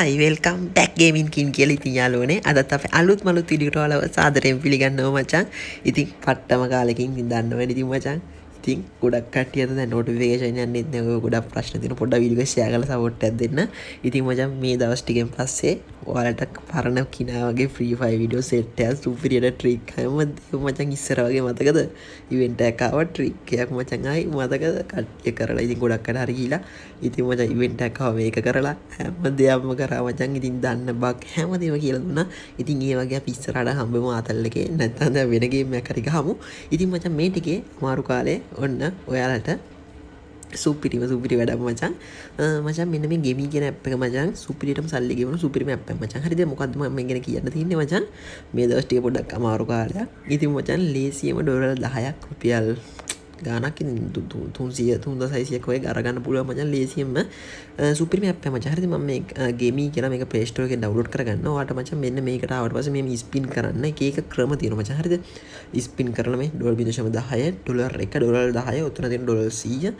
හයි වල්කම් බැක්ගේමින්කින් කියල ඉතින් යාලෝනේ අදත් අප අලුත් මලුත් ඉඩිටෝලව සාදරයෙන් පිළිගන්නව මචන් ඉතින් පට්ටම කාලකින් ඉදන්නව නිති මචන් ඉතින් ගොඩක් කටිය නොටිකේෂන න්න ගොඩක් ප්‍රශ්න තින පොඩ විගශයාගල සවොට්ට දෙන්න ඉතින් මජම් මේ දවස්ටිකෙන් පස්සේ ඔයාලට පරණ කිනාවගේ ්‍රීෆයි විඩියෝ සෙට්ටල් සුපිරියට ට්‍රික් හම මචන් ඉස්සරවගේ මතකද ඉවෙන්ටකාව ට්‍රික්කයක් මචන්යි මතකද කට්ය කරලා ඉතින් ගොඩක් කට හරගීලා ඉතින් මච ඉවෙන්ටකාව මේක කරලා හැම දෙයක්ම කරා මචන් ඉතින් දන්න බක් හැමදම කියලදුන්න ඉතින් ඒ වගේ පිස්සරට හම්බම අතල්ලක නැත්තද වෙනගේ මැකරික හමු ඉතින් මචන් මේ ටිකේ මාරු කාලේ ඔන්න ඔයාලට සුපිරිම සුපිරි වැඩක් මචන් මචන් මෙන්න මේ ගෙමි කියෙන අප මචන් සුපිරිටම සල්ලිගවන සුපිරිම අප මචන් හරිද මොකක්ම ගැන කියන්න තින්න මචන් මේ දවස්ටික පොඩක් අමාරුකාරයක් ඉතින් මචන් ලේසියම ඩොරල් දහයක් රුපියල් ගානක් තුන්සිය තුන්ද සයිසියක් ඔය අරගන්න පුළුව මචන් ලේසියෙන්ම සුපිරිම අප මචහරි ම ගේමි කියෙන මේ ප්‍රේෂ්ටෝක ඩවලඩ් කරගන්න වාට මච මෙන්න මේකට අවට පස මේ ස්පින් කරන්න ඒක ක්‍රම තියෙන මචහරිද ස්පින් කරන ඩොල් බිදශම දහය ඩොලර් එක ඩොල් දහය උත්තරතිෙන් ඩොල් සීය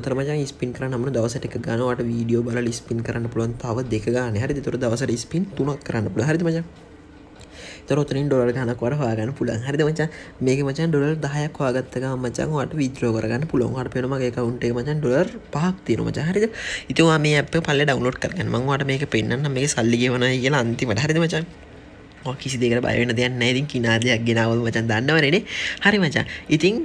ඔතර මචන් ස්පින් කරනම දවසට ගනවට වීඩියෝ බල ස්පින් කරන්න පුළුවන් තව දෙක ගාන හරි තුර දවසට ස්පින් තුනක් කරන්න පුළ හරිමචා තොරතුරින් ඩොල් ගනක් වරවාගන්න පුළන් හරි මචන් මේක මචන් ඩොල් දහයක් වාගත්තක මචන් වට විද්‍රෝ කරගන්න පුළොන්හට පෙනමගේ කවුන්ටේ මචන් ඩොර් පහක් තියෙන මච හරිද ඉතුවා මේ අප පල්ල ඩවනෝඩ් කරගන්න මංවාට මේක පෙන්න්න මේ සල්ලි ගවන කියලා අන්තිමට හරිද මචන් කිසි දෙකට බයවෙන දෙයන්න ඉතින් කිනාදයක් ගෙනාවල මචන් දන්නවරනේ හරි මචා ඉතින්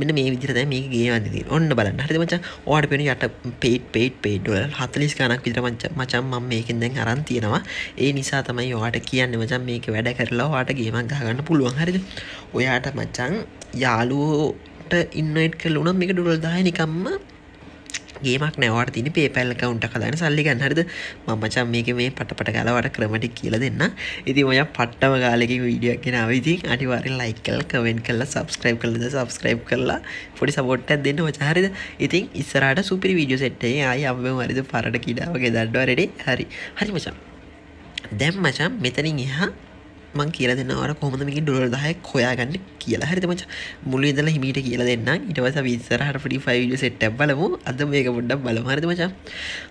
මෙන්න මේ විදිරත මේ ගේවන්ද ඔන්න බලන්න හරි මචා ඕට පෙන යට පේට් පේට් පේඩ්ඩොල හතලිස් කනක් විතර මච මචන් මම මේකින් දැන් අරන් තියෙනවා ඒ නිසා තමයි ඔයාට කියන්න මචන් මේක වැඩ කරලා වාට ගේමක් ගහගන්න පුළුවන් හරිද ඔයාට මචන් යාලුවෝ ඉන්නයිට් කරලුනම් මේක ඩොල් දාය නිකම්ම ගේමක් නැවට තින පේපැල්ල කවුන්ට කදන සල්ලි ගන්නහරිද මමචන් මේක මේ පටපට කලවට ක්‍රමටි කියල දෙන්න ඉති ඔය පට්ටම ගාලෙක වීඩියක් කෙනාව ඉතින් අනිවාරෙන් ලයිකල් කවෙන් කල්ලා සබස්ක්‍රයිබ් කලද සබස්ක්‍රයිබ් කරලා පොඩි සබොට්ටත් දෙන්න මචහරිද ඉතින් ඉස්සරට සුපිරි වීඩියෝ සෙට්ටේ අය අම්ම මරිද පරට කිඩාවගේ දඩ්ඩවරෙඩේ හරි හරි මචන් දැම් මචන් මෙතනින් එහා මං කියල දෙන්නවට කොමදමක ඩොල් දහය කොයාගන්න කියලා හරි මච මුල දල හිමීට කියල දෙන්න ඉටවස විස්සරහට පඩි ෆයිඩ සෙට් බලමු අද මේක පොඩ්ඩක් බලමහරද මචා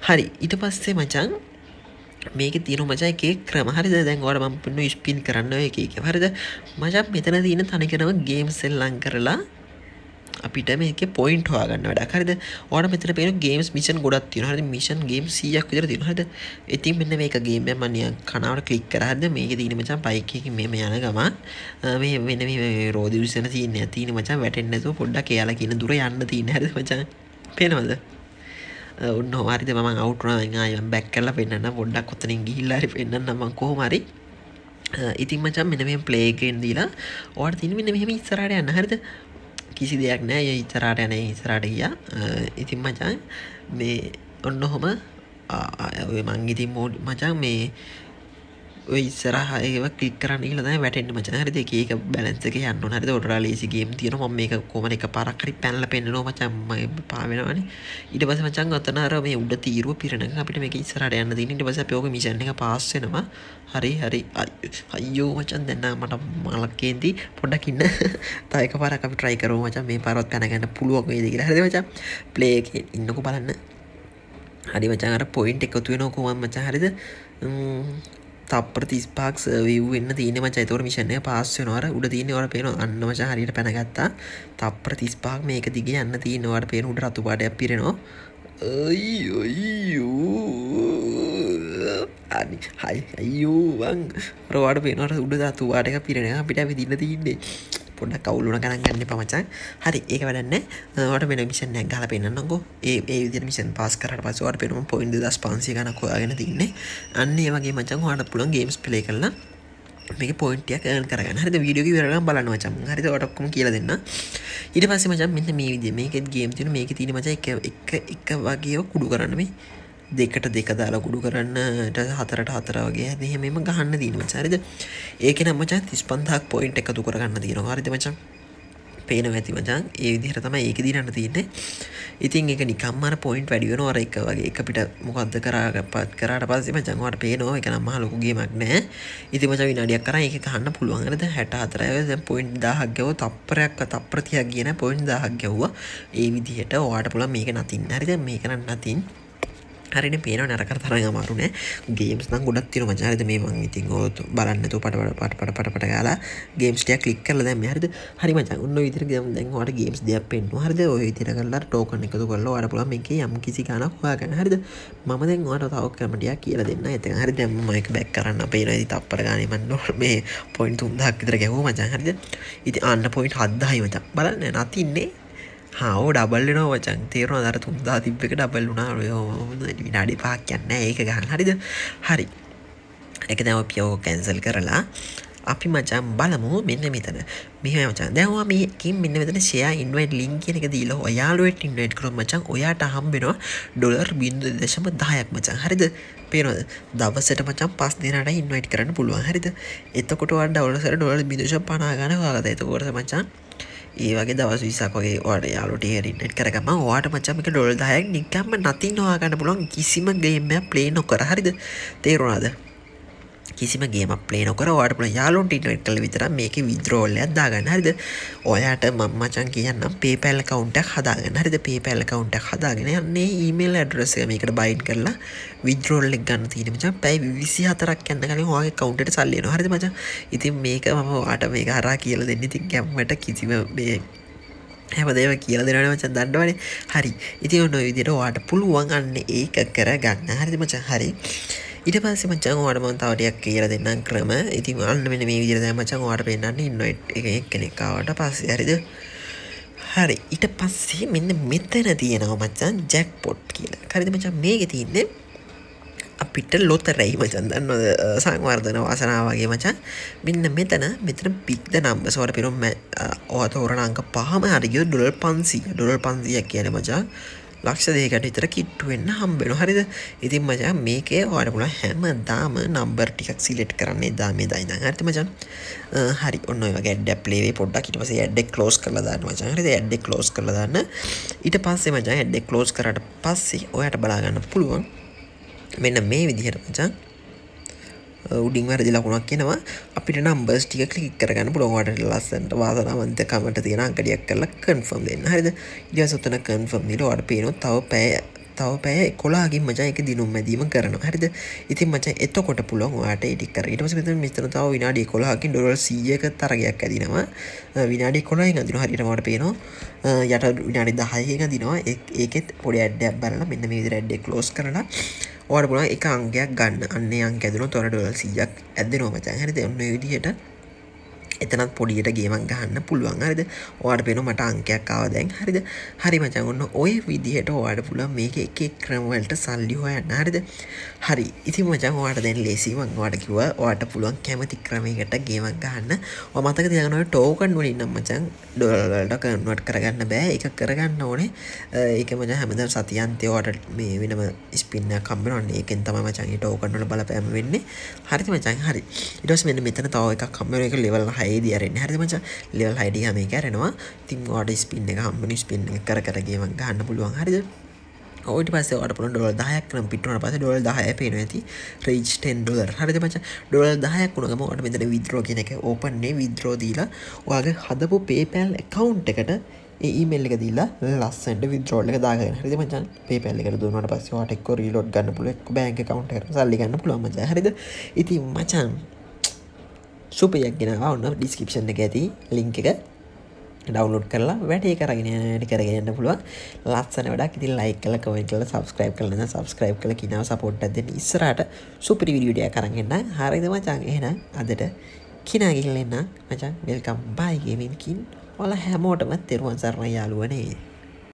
හරි ඉට පස්සේ මචන් මේක තියන මචයි එකේ ක්‍රම හරිද දැන්වට මම්පන්න ස්පින් කරන්න එක හරිද මචක් මෙතන තියන තනිකරව ගේම් සෙල්ලං කරලා අපිට මේක පොයින්ට හගන්න වැඩක් හරිද ඕන මෙතර පේන ගේම්ස් මිෂන් ගොඩක් තියෙන හරි මිෂන් ගේම් 100ක් විතර තියෙනවා හරිද ඉතින් මෙන්න මේක ගේම් එක මම නිකන් කනාවට ක්ලික් කරා හරිද මේකේ තියෙන මචං බයික් එකකින් මෙහෙම යන ගමන් මේ වෙන මේ රෝද විසන තියෙන තියෙන මචං වැටෙන්නේ නැතුව පොඩ්ඩක් එයාලා කියන දුර යන්න තියෙන හරිද මචං පේනවද ඔන්න හරිද ම අවටුනායම් බැක් කරල පෙන්න්න ොඩක් කොතනින් ගිල්ලාරි පෙන්න්න මං කෝමරි ඉතින් මචන් මෙනම පලේගෙන් දීලා ඕට තින් මෙ මෙහම ඉස්සරට යන්න හරිද කිසි දෙයක් නෑ ය ඉතරාට යන ඉසරාට ගිය ඉතින් මචන් මේ ඔන්න හොම මං ඉතින් මෝඩ් මචන් මේ ඉස්සරහ ඒ කලිකරන්න ලද වැටෙන්ට මචන හරි ඒක බැලන්සක යන්න හරි ොඩරා ලේසිගේම් තියෙන ම මේ කොමන එක පරක්කරි පැල්ල පෙන්න්නනවා මචම්ම පාවෙනවන ඉට පස මචන් අතනර මේ උඩ තීරුව පිරණ අපිට මේ ඉස්සරට යන්න දිනට පස පයෝග මිෂණ එක පාස්සෙනවා හරි හරි අයෝ මචන් දෙන්න මට මලක්කේදී පොඩ්ඩකින්න තයක පරක ට්‍රයිකරෝ මචන් මේ පරොත් පැනගන්න පුළුවක් වේදකිර හරි මචන් ප්ලේක ඉන්නකු බලන්න හරි මචාර පොයින්් එකතු වෙනෝකුවන් මචාහරිද තප්පර 35ක් සර්වීව් වෙන්න තියෙන මචං. ඒතකොට මිෂන් එක පාස් වෙනවර උඩ තියෙන ඒවා පේනවා. අන්න මචං හරියට පැනගත්තා. තප්පර 35ක් මේක දිගේ යන්න තියෙන ඒවාට පේන උඩ රතු පාටයක් පිරෙනවා. අයියෝ අයියෝ අනි හයි අයියෝ වං රවාට පේනවට උඩ දතුවාට එක පිරෙනවා අපිට විදින්න තින්නේ පොඩක් කවුලුන ගණන් ගන්න පමචන් හරි ඒක වැඩන්න ට මෙ මිෂන් ගල පෙන්න්නකු ඒ ඒ මිෂන් පස් කරට පසුවට පෙනුම පොයින්ද දස් පන්සි ගනක්ොයාගෙන තින්නේ අන්න ඒවගේ මචන් හට පුළන් ගේම්ස් පිලේ කරලා මේ පොයින්ටයක් කරගන්න හරි වීඩියෝ වරගම් බලන්න මචම් හරි ටක්කම කියල දෙන්න ඉට පස මචන් මෙත මේ විදි මේකෙත් ගේම් තින මේක තින මච එක එක එක වගේ කුඩු කරන්න මේ දෙකට දෙක දාලා ගුඩු කරන්නට හතරට හතර වගේ දහෙමම ගහන්න දීම චරිද ඒක නම්මචා තිස් පන්දක් පොයින්් එකතු කරගන්න දීන හරිත මචා පේන ඇති මචන් ඒ විදිහර තම ඒක දිරන්න තියන්නේ ඉතින් එක නිකම්මර පොයින්් වැඩිවෙන අර එක වගේ එක පිට මොකක්ද කරග පත් කරට පස්සේ මචන්වට පේනවා එක නම්ම ලොකුගේමක් නෑ ඉති මච විනාඩියක් කර එක කහන්න පුළුවන්ගද හැට අතරය පොයින්් දාහක්ගව තප්පරයක් තප්‍රතියක් කියන පොයින්් දාහක් ගැව්වා ඒ විදිහට ඕට පුළ මේක නතින් හරිද මේකනන්න නතින් හරින පේන නරකර තරග මාරුන ගේම්ස් නම් ගොඩක් තින මචාරද මේ මං ඉතින් ගොත් බලන්නතු පට පට පට පට පට ගලා ගේම්ස්ටය කලික් කරල දැම හරිද හරි මච උන්න විතර ගම් දැන්වාට ගේම්ස් දෙයක් පෙන්ු හරද ඔය ඉතිර කරලා ටෝකන එකතු කරල අඩ පුල මේ යම් කිසි කනක් හයාගන්න හරිද මම දැන්වාට තවක් කමටිය කියලා දෙන්න ඇත හරි දැම්මයික බැක් කරන්න පේන ති තප්පර ගනීමන් නොට මේ පොයින් තුන්දක් විතර ගැහෝ මචහරිද ඉති අන්න පොයින්ට හද්දායි මචක් බලන්න නතින්නේ හාව ඩබල් නෝ වචන් තේරු අදර තුන්දා තිබ්බක ඩබල් වුණා විනාඩි පාක් කියන්න ඒක ගහන්න හරිද හරි එක දැම පියෝ කැන්සල් කරලා අපි මචන් බලමු මෙන්න මෙතන මෙහම මචන් දැවා මේකින් මෙන්න මෙතන ෂයා ඉන්වයිට ලිින් කියනක දීලා ඔයාලුවට ඉන්වයිට කරු මචන් ඔයාට හම්බෙනවා ඩොලර් බින්ද දශම දායක් මචන් හරිද පේනොද දවසට මචන් පස් දෙනට ඉන්වයිට කරන්න පුළුවන් හරිද එතකොට වඩ ඔලසර ඩොල බිදශ පනාගන වාගත එතකොට මචන් ඒ වගේ දවස් විසාකගේ ඕට යාලුට හෙරිට කරගම වාට මචමික ඩොල් දායක් නිකම්ම නතින් හවාගන්න පුළොන් කිසිම ගේම ප්ලේ නොකර හරිද තේරුණාද කිසිම ගේම පලේනොකර වාට පුල යාලුන් ටිටනට කල විතර මේක විද්‍රෝල්ල අදාගන්න හරිද ඔයාට මංමචන් කියන්නම් පේපැල් කවුන්ටක් හදාගෙන හරිද පේපැල් කවුන්ටක් හදාගෙන යන්නේ ඊමේල් ඇඩරස මේකට බයින් කරලා විද්‍රෝල්ලෙක් ගන්න තිීනමචන් පැයි විසි හතරක් ඇන්න කලින් වාගේ කවුන්ට සල්ලන හරිද මච ඉතින් මේක මම වාට මේ හරා කියල දෙන්න ඉතින් ගැම්මට කිසිම මේ හැමදේම කියල දෙනට මචන් දන්නවනේ හරි ඉති ඔන්න විදිට වාට පුළුවන් අන්න ඒක කර ගන්න හරිදි මචන් හරි ඉට පස්ස මචන් වාටමන් තවටයක් කියල දෙන්නම් ක්‍රම ඉතින් අන්න මෙන මේ විදිරද මචන් වාට පෙන්න්න ඉන්නොට් එක කෙනෙක්කාවට පස්ස හරිද හරි ඉට පස්සේ මෙන්න මෙතන තියෙනව මචන් ජැක් පොට් කියලා කරිද මචන් මේක තියන්නේ අපිට ලොතරැයි මචන් දන්න සංවර්ධන වාසනාවගේ මචන් මෙන්න මෙතන මෙතන පික්ද නම්බ සවට පිරුම් ඕතෝරණ අංක පහම හරිගිය ඩොලල් පන්සිය ඩොලල් පන්සියක් කියන මචා ලක්ෂ දෙකට ඉතර කිට්ටුවෙන්න හම්බෙන හරිද ඉතින් මචා මේකේ හට පුල හැම දාම නම්බර් ටිකක් සිලෙට් කරන්නේ දාමේ දයිද ඇත මචන් හරි ඔන්න ගැඩ පලේ පොඩ්ඩක් ඉට පස ඇඩෙක් කලෝස් කරල දාන්න මචන්හරිද ඇඩෙක් කලෝස් කරල දන්න ඊට පස්සේ මචා ඇඩෙක් කලෝස් කරට පස්සේ ඔයට බලාගන්න පුළුවන් මෙන්න මේ විදිහට මචන් උඩින් වැරදි ලකුණක් කියනවා අපිට නම්බස් ටික කලික් කරගන්න පුළුවන්ට ලස්සන්ට වාසනාවන්ත කමට තියෙන අංකඩියක් කරලා කන්ෆර්ම් දෙන්න හරිද ඉදිහ සොතන කන්ෆර්ම් නිල අට පේනොත් තව පෑ තව පෑ කොලාගේ මචා එක දිනුම් මැදීම කරන හරිද ඉතින් මච එතකොට පුළොන් වාට ඉටිකර ඉටම මෙත මෙතන තව විනාඩි කොලාකින් ඩොල් සියක තරගයක් ඇදිනවා විනාඩි කොලයි අඳන හරිටමට පේනවා යට විනාඩි දහයක දිනවා ඒකෙත් පොඩි ඇඩ්ඩක් බලලා මෙන්න මේ විදිර ඇඩ්ඩෙක් ලෝස් කරලා ඕට පුළා එක අංගයක් ගන්න අන්නයන් ගැදන තොර ඩොල් සියක් ඇද නොමචන් හරි දෙන්න විදිහට එතනත් පොඩියට ගේමක් ගහන්න පුළුවන් හරිද ඔයාට පෙනු මට අංකයක් ආව දැන් හරිද හරි මචන් ඔන්න ඔය විදිහට ඔයාට පුළුවන් මේක එක ක්‍රමවලට සල්ලි හොයන්න හරිද හරි ඉතින් මචන් ඔයාට දැන් ලේසිවන් වාට කිව්වා ඔයාට පුළුවන් කැමති ක්‍රමයකට ගේමක් ගහන්න ඔය මතක තියාගන්න ඔය ටෝකන් වලින් නම් මචන් ඩොලරලට කන්වර්ට් කරගන්න බෑ ඒක කරගන්න ඕනේ ඒක මචන් හැමදාම සතියන්තේ ඔයාට මේ වෙනම ස්පින්න කම්බෙනවා ඒකෙන් තමයි මචන් ඒ ටෝකන් වල බලපෑම වෙන්නේ හරිද මචන් හරි ඊට පස්සේ මෙන්න මෙතන තව එකක් කම්බෙනවා ඒක ලෙවල් 6 ඒ දිරෙන් හරි මච ලෙවල් හයිඩිය මේ කරනවා තින් වාඩ ස්පින්න එක හම්මනි ස්පින්න කර කරගේම ගන්න පුළුවන් හරිද ඔට පස ට පන ොල් දායක් නම් පිටන පස ොල් දාය පේන ඇති රේජ්ටන් ඩොල හරද පච ඩොල් දායක් වුණගම ට මෙතන විද්‍රෝ කියනක ඕපන්නේ විද්‍රෝදීලා ඔයාගේ හදපු පේපැල් එකකවුන්් එකට ඒමල් එක දීලා ලස්සට විද්‍රෝල්ල දාගෙන හරි මචන් පේපැල්ලි කර දුන්නට පස්සවාටෙක්කො රීලෝඩ් ගන්න පුල බෑන්ක කවන්ට සල්ලි ගන්න පුළොම හරිද ඉති මචන් සුපයක් ගෙනවා ඔන්න ඩිස්කිපෂන් එක ඇති ලිංක එක ඩවලෝඩ් කරලා වැටේ කරගෙනට කරගන්න පුළුවන් ලස්සන වැඩක් ඉතින් ලයි කල කමෙන් කල සබස්ක්‍රයිබ් කරන සබස්ක්‍රයිබ් කල කිනාව සපොට්ටද ඉස්සරට සුපිරි විඩිය කරගන්න හරිද මචන් එහෙන අදට කිනාගිල්ලෙන්න්න මචන් වෙල්කම් බායිගමින්කින් ඔල හැමෝටමත් තෙරුවන් සරණ යාලුවනේ